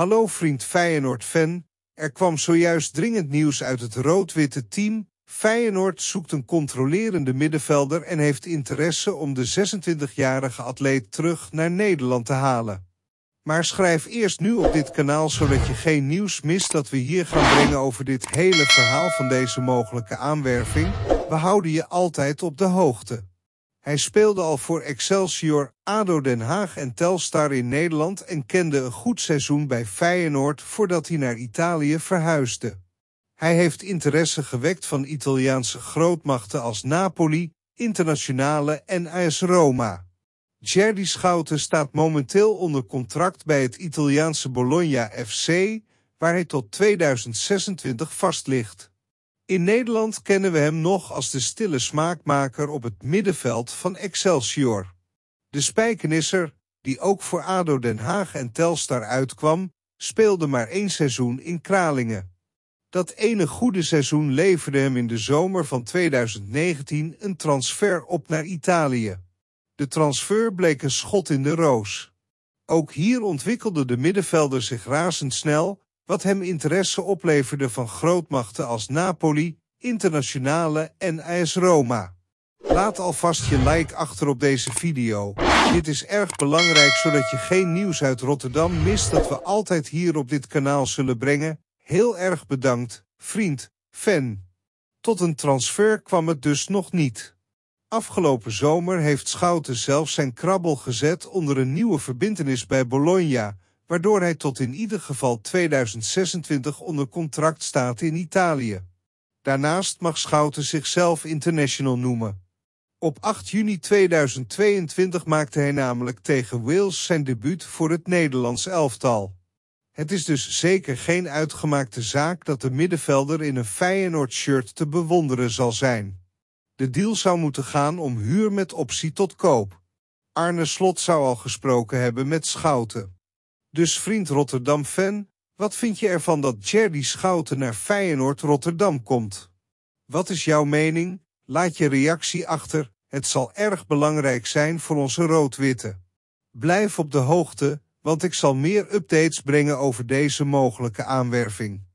Hallo vriend Feyenoord-fan, er kwam zojuist dringend nieuws uit het rood-witte team. Feyenoord zoekt een controlerende middenvelder en heeft interesse om de 26-jarige atleet terug naar Nederland te halen. Maar schrijf eerst nu op dit kanaal zodat je geen nieuws mist dat we hier gaan brengen over dit hele verhaal van deze mogelijke aanwerving. We houden je altijd op de hoogte. Hij speelde al voor Excelsior, ADO Den Haag en Telstar in Nederland en kende een goed seizoen bij Feyenoord voordat hij naar Italië verhuisde. Hij heeft interesse gewekt van Italiaanse grootmachten als Napoli, Internationale en AS Roma. Jerry Schouten staat momenteel onder contract bij het Italiaanse Bologna FC, waar hij tot 2026 vast ligt. In Nederland kennen we hem nog als de stille smaakmaker op het middenveld van Excelsior. De spijkenisser, die ook voor ADO Den Haag en Telstar uitkwam, speelde maar één seizoen in Kralingen. Dat ene goede seizoen leverde hem in de zomer van 2019 een transfer op naar Italië. De transfer bleek een schot in de roos. Ook hier ontwikkelde de middenvelder zich razendsnel wat hem interesse opleverde van grootmachten als Napoli, Internationale en IJS Roma. Laat alvast je like achter op deze video. Dit is erg belangrijk zodat je geen nieuws uit Rotterdam mist dat we altijd hier op dit kanaal zullen brengen. Heel erg bedankt, vriend, fan. Tot een transfer kwam het dus nog niet. Afgelopen zomer heeft Schouten zelf zijn krabbel gezet onder een nieuwe verbintenis bij Bologna, waardoor hij tot in ieder geval 2026 onder contract staat in Italië. Daarnaast mag Schouten zichzelf international noemen. Op 8 juni 2022 maakte hij namelijk tegen Wales zijn debuut voor het Nederlands elftal. Het is dus zeker geen uitgemaakte zaak dat de middenvelder in een Feyenoord-shirt te bewonderen zal zijn. De deal zou moeten gaan om huur met optie tot koop. Arne Slot zou al gesproken hebben met Schouten. Dus vriend Rotterdam-fan, wat vind je ervan dat Jerry Schouten naar Feyenoord Rotterdam komt? Wat is jouw mening? Laat je reactie achter, het zal erg belangrijk zijn voor onze rood-witte. Blijf op de hoogte, want ik zal meer updates brengen over deze mogelijke aanwerving.